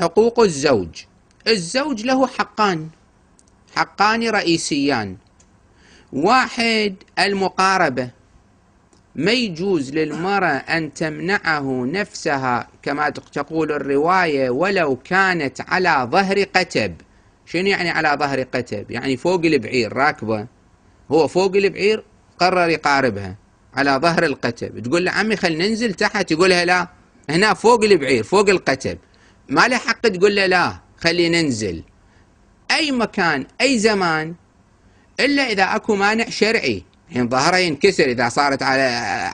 حقوق الزوج الزوج له حقان حقان رئيسيان واحد المقاربة ما يجوز للمرأة أن تمنعه نفسها كما تقول الرواية ولو كانت على ظهر قتب شنو يعني على ظهر قتب يعني فوق البعير راكبة هو فوق البعير قرر يقاربها على ظهر القتب تقول له عمي خل ننزل تحت يقولها لا هنا فوق البعير فوق القتب ما له حق تقول له لا خلي ننزل اي مكان اي زمان الا اذا اكو مانع شرعي الحين يعني ظهره ينكسر اذا صارت على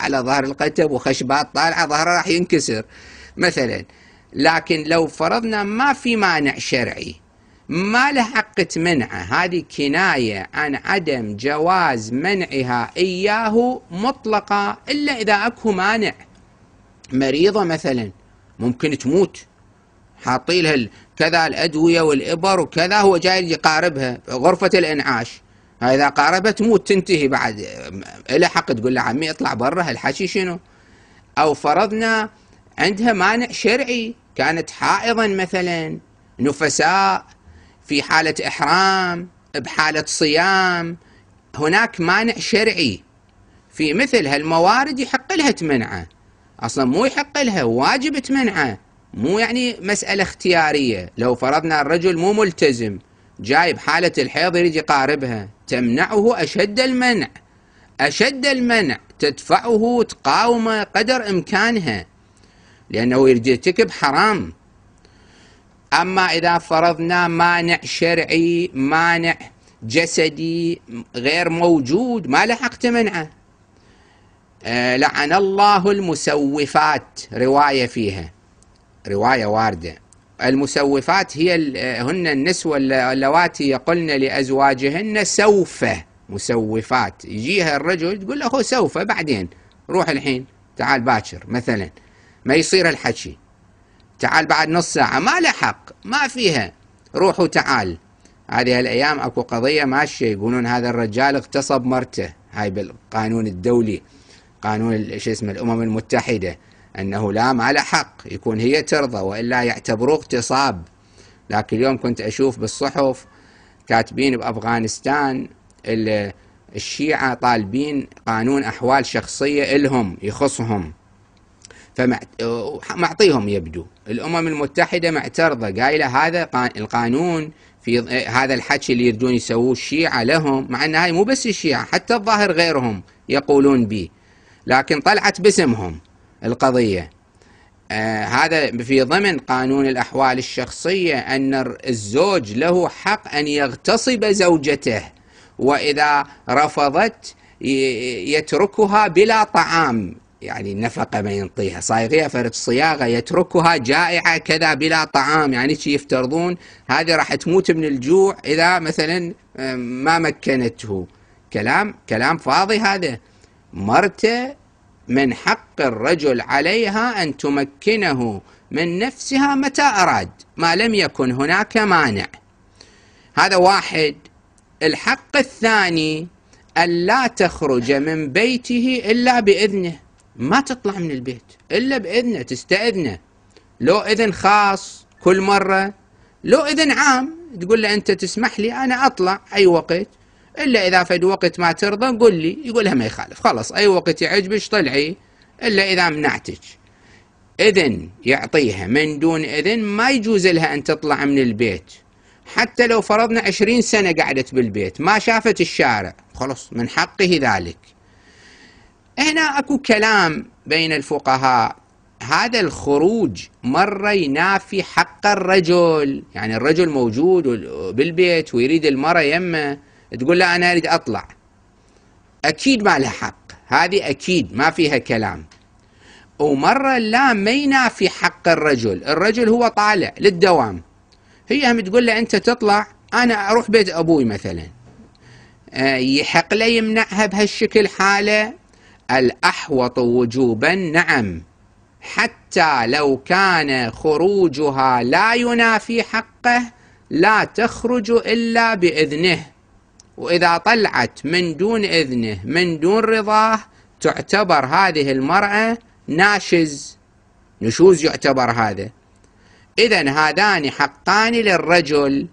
على ظهر القتب وخشبات طالعه ظهره راح ينكسر مثلا لكن لو فرضنا ما في مانع شرعي ما له حق تمنعه هذه كناية عن عدم جواز منعها إياه مطلقة إلا إذا أكو مانع مريضة مثلا ممكن تموت حاطين لها كذا الادويه والابر وكذا هو جاي يقاربها غرفه الانعاش اذا قاربت تموت تنتهي بعد إلى حق تقول له عمي اطلع برا هالحكي شنو او فرضنا عندها مانع شرعي كانت حائضا مثلا نفساء في حاله احرام بحاله صيام هناك مانع شرعي في مثل هالموارد يحق لها تمنعه اصلا مو يحق لها واجب تمنعه مو يعني مسألة اختيارية لو فرضنا الرجل مو ملتزم جايب حالة الحيض يريد يقاربها تمنعه أشد المنع أشد المنع تدفعه تقاومه قدر إمكانها لأنه يريد يرتكب حرام أما إذا فرضنا مانع شرعي مانع جسدي غير موجود ما لحقت منعه آه، لعن الله المسوفات رواية فيها رواية واردة المسوفات هي هن النسوة اللواتي يقلن لأزواجهن سوف مسوفات يجيها الرجل تقول له هو سوف بعدين روح الحين تعال باكر مثلا ما يصير الحكي تعال بعد نص ساعة ما له حق ما فيها روح وتعال هذه الأيام أكو قضية ماشية يقولون هذا الرجال اغتصب مرته هاي بالقانون الدولي قانون شو اسمه الأمم المتحدة أنه ما له حق يكون هي ترضى وإلا يعتبروه اغتصاب لكن اليوم كنت أشوف بالصحف كاتبين بأفغانستان الشيعة طالبين قانون أحوال شخصية إلهم يخصهم فمعطيهم يبدو الأمم المتحدة معترضة قايلة هذا القانون في هذا الحكي اللي يريدون يسووه الشيعة لهم مع أن هاي مو بس الشيعة حتى الظاهر غيرهم يقولون به لكن طلعت باسمهم القضية آه هذا في ضمن قانون الأحوال الشخصية أن الزوج له حق أن يغتصب زوجته وإذا رفضت يتركها بلا طعام يعني نفقة ما ينطيها صايغيها فرد صياغة يتركها جائعة كذا بلا طعام يعني شي يفترضون هذه راح تموت من الجوع إذا مثلا آه، ما مكنته كلام كلام فاضي هذا مرته من حق الرجل عليها أن تمكنه من نفسها متى أراد ما لم يكن هناك مانع هذا واحد الحق الثاني أن لا تخرج من بيته إلا بإذنه ما تطلع من البيت إلا بإذنه تستأذنه لو إذن خاص كل مرة لو إذن عام تقول له أنت تسمح لي أنا أطلع أي وقت الا اذا في وقت ما ترضى قل لي يقولها ما يخالف خلاص اي وقت يعجبك طلعي الا اذا منعتك اذن يعطيها من دون اذن ما يجوز لها ان تطلع من البيت حتى لو فرضنا عشرين سنة قعدت بالبيت ما شافت الشارع خلاص من حقه ذلك هنا أكو كلام بين الفقهاء هذا الخروج مرة ينافي حق الرجل يعني الرجل موجود بالبيت ويريد المرأة يمه تقول لا أنا أريد أطلع أكيد ما لها حق هذه أكيد ما فيها كلام ومرة لا ما ينافي حق الرجل الرجل هو طالع للدوام هي هم تقول له أنت تطلع أنا أروح بيت أبوي مثلا آه، يحق له يمنعها بهالشكل حالة الأحوط وجوبا نعم حتى لو كان خروجها لا ينافي حقه لا تخرج إلا بإذنه وإذا طلعت من دون إذنه من دون رضاه تعتبر هذه المرأة ناشز نشوز يعتبر هذا إذا هذان حقان للرجل